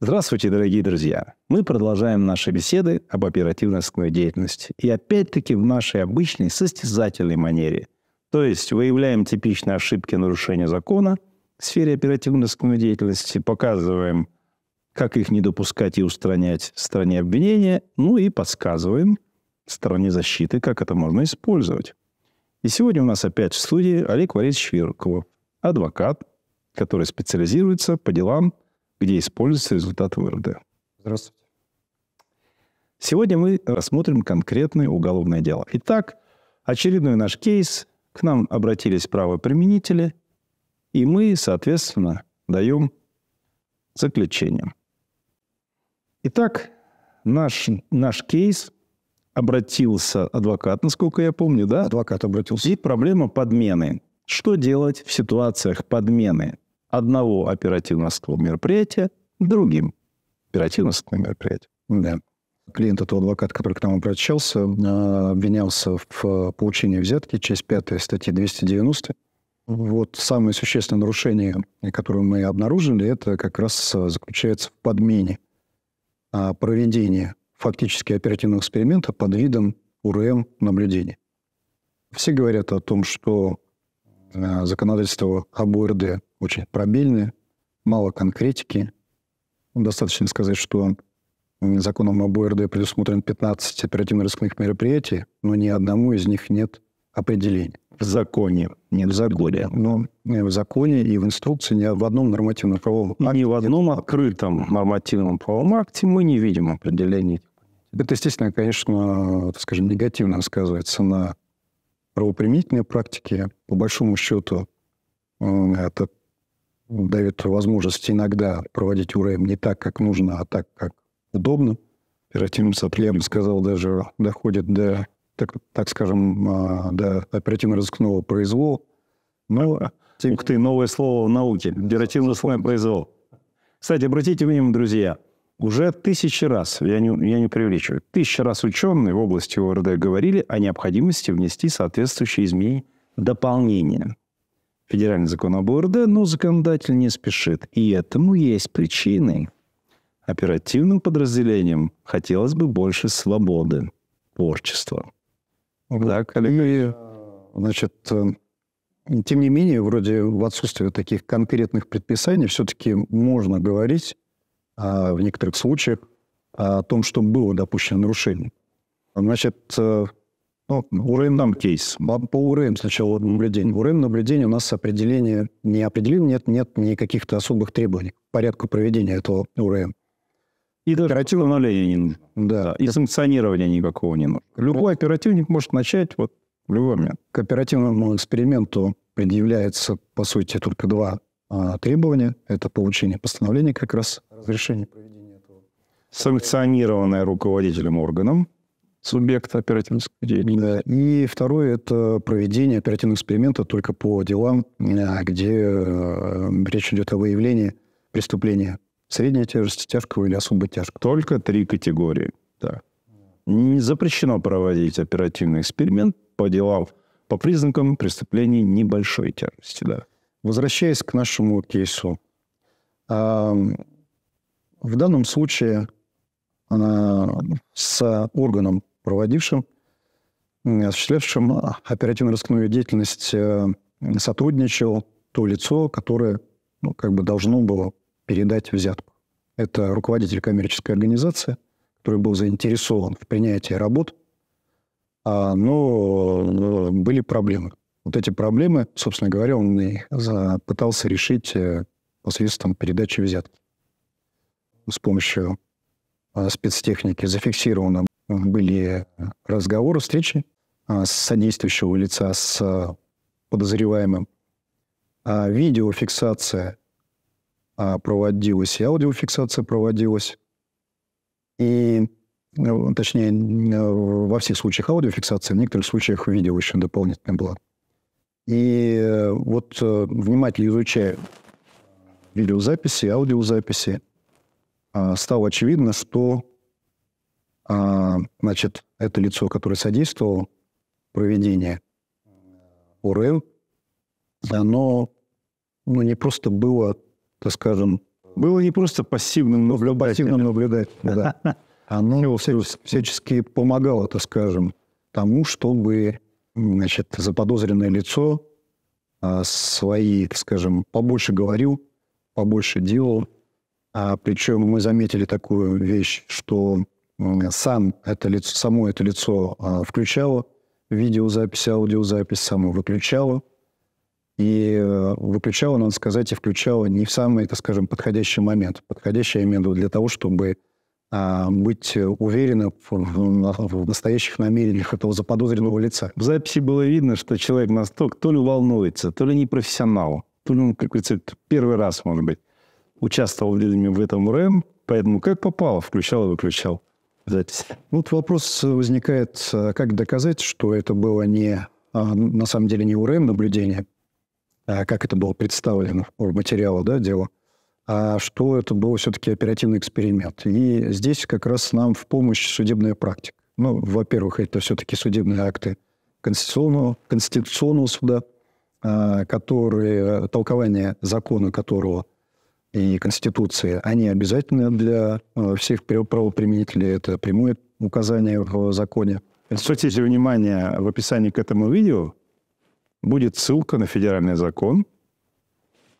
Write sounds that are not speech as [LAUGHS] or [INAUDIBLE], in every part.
Здравствуйте, дорогие друзья! Мы продолжаем наши беседы об оперативно-розыскной деятельности. И опять-таки в нашей обычной состязательной манере. То есть выявляем типичные ошибки нарушения закона в сфере оперативно-розыскной деятельности, показываем, как их не допускать и устранять в стороне обвинения, ну и подсказываем стороне защиты, как это можно использовать. И сегодня у нас опять в студии Олег Валерьевич Вирков, адвокат, который специализируется по делам – где используются результаты ВРД. Здравствуйте. Сегодня мы рассмотрим конкретное уголовное дело. Итак, очередной наш кейс. К нам обратились правоприменители, и мы, соответственно, даем заключение. Итак, наш, наш кейс обратился адвокат, насколько я помню, да? Адвокат обратился. И проблема подмены. Что делать в ситуациях подмены? одного оперативного мероприятия другим оперативным мероприятием. Да. Клиент этого адвоката, который к нам обращался, а, обвинялся в получении взятки, часть 5 статьи 290. Вот самое существенное нарушение, которое мы обнаружили, это как раз а, заключается в подмене а, проведения фактически оперативного эксперимента под видом УРМ наблюдения. Все говорят о том, что законодательство об ОРД очень пробельны, мало конкретики. Ну, достаточно сказать, что законом об ОРД предусмотрен 15 оперативно-рискных мероприятий, но ни одному из них нет определения. В законе нет в законе. Но э, в законе и в инструкции ни в одном нормативном правовом акте. Ни в одном нет. открытом нормативном правовом акте мы не видим определений. Это, естественно, конечно, э, скажем, негативно сказывается на правоприменительной практике. По большому счету, э, это дает возможность иногда проводить УРМ не так, как нужно, а так, как удобно. Оперативным сотрудникам, я бы сказал, даже доходит до, так, так скажем, а, до оперативно-розыскного произвола. Но тем, кто и новое слово в науке, оперативно-розыскное произвол. Кстати, обратите внимание, друзья, уже тысячи раз, я не, я не преувеличиваю, тысячи раз ученые в области ОРД говорили о необходимости внести соответствующие изменения, дополнения федеральный закон об ОРД, но законодатель не спешит. И этому есть причины. Оперативным подразделениям хотелось бы больше свободы, творчества. Вот. Так, И, э, значит, э, тем не менее, вроде в отсутствии таких конкретных предписаний все-таки можно говорить а, в некоторых случаях о том, что было допущено нарушение. Значит, э, ну, Урым нам кейс. По Урым сначала наблюдение. Урым наблюдение у нас определение не определено, нет, нет никаких-то особых требований к порядку проведения этого УРМ. И даже оперативное не нужно. Да. И санкционирования никакого не нужно. Любой оперативник может начать вот в любой момент. К оперативному эксперименту предъявляется, по сути, только два а, требования. Это получение постановления как раз разрешения проведения этого. Санкционированное руководителем органом субъекта оперативной деятельности. Да. И второе – это проведение оперативного эксперимента только по делам, а, где э, речь идет о выявлении преступления. Средняя тяжесть, тяжкого или особо тяжкого. Только три категории. Да. Не запрещено проводить оперативный эксперимент по делам, по признакам преступлений небольшой тяжести. Да. Возвращаясь к нашему кейсу, в данном случае с органом проводившим, осуществлявшим а, оперативно-розыскную деятельность, э, сотрудничал то лицо, которое ну, как бы должно было передать взятку. Это руководитель коммерческой организации, который был заинтересован в принятии работ, а, но э, были проблемы. Вот эти проблемы, собственно говоря, он и пытался решить э, посредством передачи взятки с помощью спецтехники зафиксировано были разговоры, встречи а, с содействующего лица, с а, подозреваемым. А видеофиксация проводилась, и аудиофиксация проводилась. И, ну, точнее, во всех случаях аудиофиксация, в некоторых случаях видео еще дополнительно была. И э, вот э, внимательно изучая видеозаписи, аудиозаписи, стало очевидно, что а, значит, это лицо, которое содействовало проведению ОРЭ, оно ну, не просто было, так скажем... Было не просто пассивным ну, наблюдателем. Пассивным наблюдателем, да. [LAUGHS] Оно всячески помогало, так скажем, тому, чтобы значит, заподозренное лицо а, свои, так скажем, побольше говорил, побольше делал. А, причем мы заметили такую вещь, что сам это лицо, само это лицо а, включало видеозапись, аудиозапись, само выключало. И э, выключало, надо сказать, и включало не в самый, так скажем, подходящий момент. Подходящий момент для того, чтобы а, быть уверенным в, настоящих намерениях этого заподозренного лица. В записи было видно, что человек настолько то ли волнуется, то ли не профессионал, то ли он, как говорится, первый раз, может быть, участвовал в этом РЭМ, поэтому как попало, включал и выключал запись. Вот вопрос возникает, а как доказать, что это было не, а, на самом деле не УРМ наблюдение, а как это было представлено в материале, да, дела, а что это был все-таки оперативный эксперимент. И здесь как раз нам в помощь судебная практика. Ну, во-первых, это все-таки судебные акты Конституционного, Конституционного суда, а, которые, э, толкование закона которого – и Конституции, они обязательны для э, всех правоприменителей. Это прямое указание в законе. Обратите внимание, в описании к этому видео будет ссылка на федеральный закон,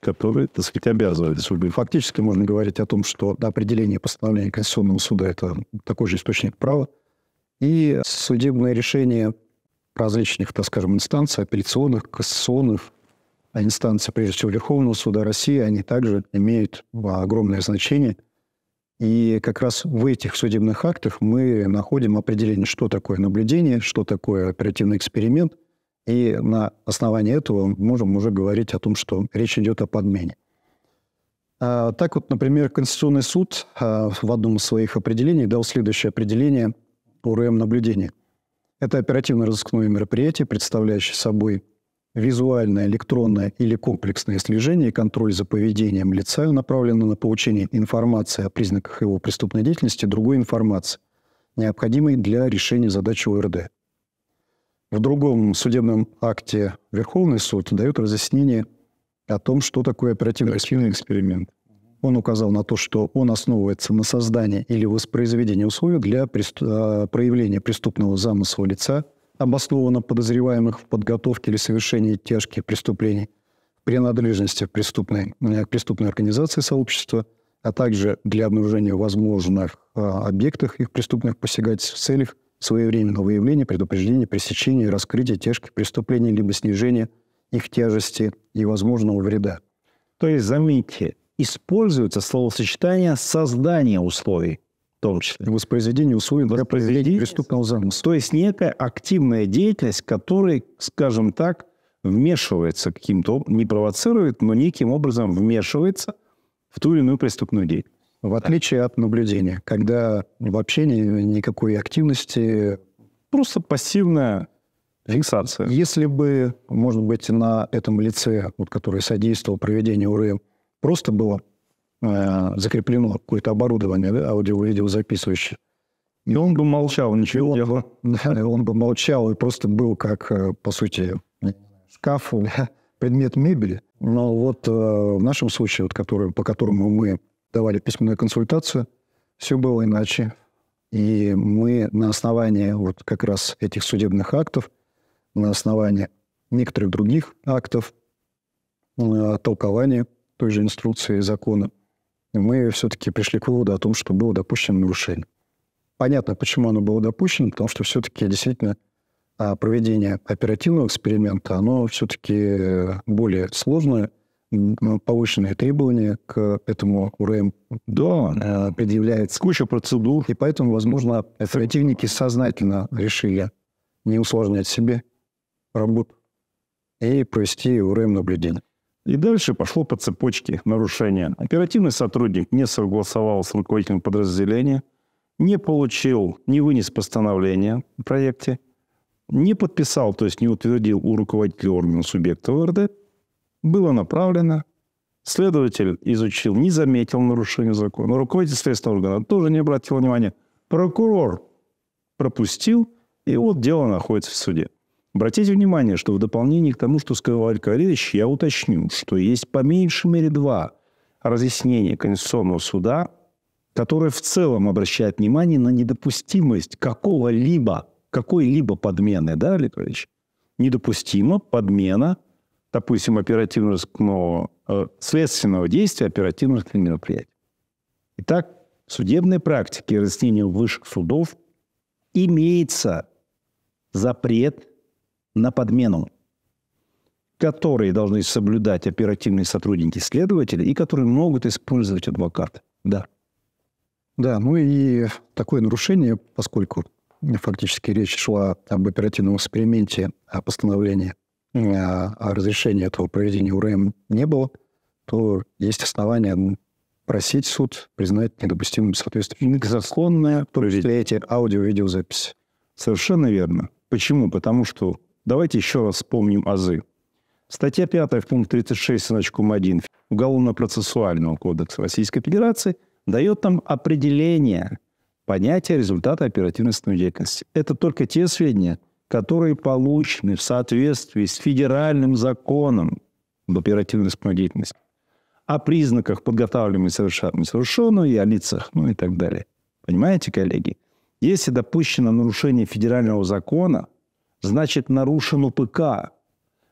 который, так сказать, обязывает суды. Фактически можно говорить о том, что определение постановления Конституционного суда – это такой же источник права. И судебные решения различных, так скажем, инстанций, апелляционных, кассационных, а инстанции, прежде всего, Верховного суда России, они также имеют огромное значение. И как раз в этих судебных актах мы находим определение, что такое наблюдение, что такое оперативный эксперимент. И на основании этого мы можем уже говорить о том, что речь идет о подмене. А, так вот, например, Конституционный суд а, в одном из своих определений дал следующее определение УРМ наблюдения. Это оперативно-розыскное мероприятие, представляющее собой визуальное, электронное или комплексное слежение и контроль за поведением лица направлено на получение информации о признаках его преступной деятельности другой информации, необходимой для решения задачи ОРД. В другом судебном акте Верховный суд дает разъяснение о том, что такое оперативный, оперативный эксперимент. Он указал на то, что он основывается на создании или воспроизведении условий для преступ... Э, проявления преступного замысла лица – обоснованно подозреваемых в подготовке или совершении тяжких преступлений, принадлежности к преступной, к э, преступной организации сообщества, а также для обнаружения возможных а, объектов их преступных посягательств в целях своевременного выявления, предупреждения, пресечения и раскрытия тяжких преступлений, либо снижения их тяжести и возможного вреда. То есть, заметьте, используется словосочетание «создание условий», том числе. Воспроизведение условий воспроизведение преступного замысла. То есть некая активная деятельность, которая, скажем так, вмешивается каким-то, не провоцирует, но неким образом вмешивается в ту или иную преступную деятельность. В отличие от наблюдения, когда вообще ни, никакой активности... Просто пассивная фиксация. Если бы, может быть, на этом лице, вот, который содействовал проведению УРМ, просто было э, закреплено какое-то оборудование да, аудио-видеозаписывающее. И он бы молчал, ничего не было. [LAUGHS] Да, он бы молчал и просто был как, э, по сути, шкаф, [LAUGHS] предмет мебели. Но вот э, в нашем случае, вот, который, по которому мы давали письменную консультацию, все было иначе. И мы на основании вот как раз этих судебных актов, на основании некоторых других актов, э, толкования той же инструкции закона, мы все-таки пришли к выводу о том, что было допущено нарушение. Понятно, почему оно было допущено, потому что все-таки действительно а, проведение оперативного эксперимента, оно все-таки э, более сложное, повышенные требования к этому УРМ да. А, предъявляется. Куча процедур. И поэтому, возможно, оперативники сознательно решили не усложнять себе работу и провести УРМ наблюдение. И дальше пошло по цепочке нарушения. Оперативный сотрудник не согласовал с руководителем подразделения, не получил, не вынес постановление в проекте, не подписал, то есть не утвердил у руководителя органа субъекта ОРД, было направлено, следователь изучил, не заметил нарушения закона, руководитель следственного органа тоже не обратил внимания, прокурор пропустил, и вот дело находится в суде. Обратите внимание, что в дополнение к тому, что сказал Валерий Калерьевич, я уточню, что есть по меньшей мере два разъяснения Конституционного суда, которое в целом обращает внимание на недопустимость какого-либо, какой-либо подмены, да, Валерий Калерьевич? Недопустима подмена, допустим, оперативно-розыскного, э, следственного действия оперативно-розыскного мероприятия. Итак, в судебной практике разъяснения высших судов имеется запрет на подмену, которые должны соблюдать оперативные сотрудники следователя и которые могут использовать адвокаты. Да. Да, ну и такое нарушение, поскольку фактически речь шла об оперативном эксперименте, о постановлении э, о разрешении этого проведения УРМ не было, то есть основания просить суд признать недопустимым соответствие. Многозаслонное, в эти аудио-видеозаписи. Совершенно верно. Почему? Потому что Давайте еще раз вспомним азы. Статья 5 пункт 36 значком 1 Уголовно-процессуального кодекса Российской Федерации дает там определение понятия результата оперативной деятельности. Это только те сведения, которые получены в соответствии с федеральным законом об оперативной деятельности, о признаках подготавливаемой совершенного совершенного и о лицах, ну и так далее. Понимаете, коллеги? Если допущено нарушение федерального закона – значит нарушен УПК.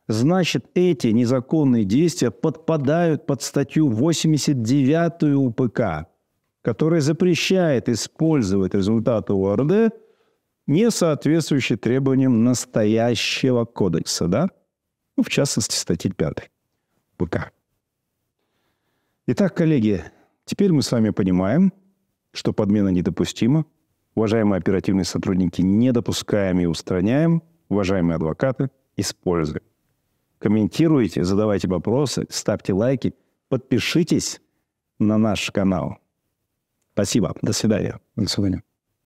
Значит, эти незаконные действия подпадают под статью 89 УПК, которая запрещает использовать результаты ОРД, не соответствующие требованиям настоящего кодекса, да? Ну, в частности, статьи 5 УПК. Итак, коллеги, теперь мы с вами понимаем, что подмена недопустима. Уважаемые оперативные сотрудники, не допускаем и устраняем – уважаемые адвокаты, используем. Комментируйте, задавайте вопросы, ставьте лайки, подпишитесь на наш канал. Спасибо. До свидания. До свидания.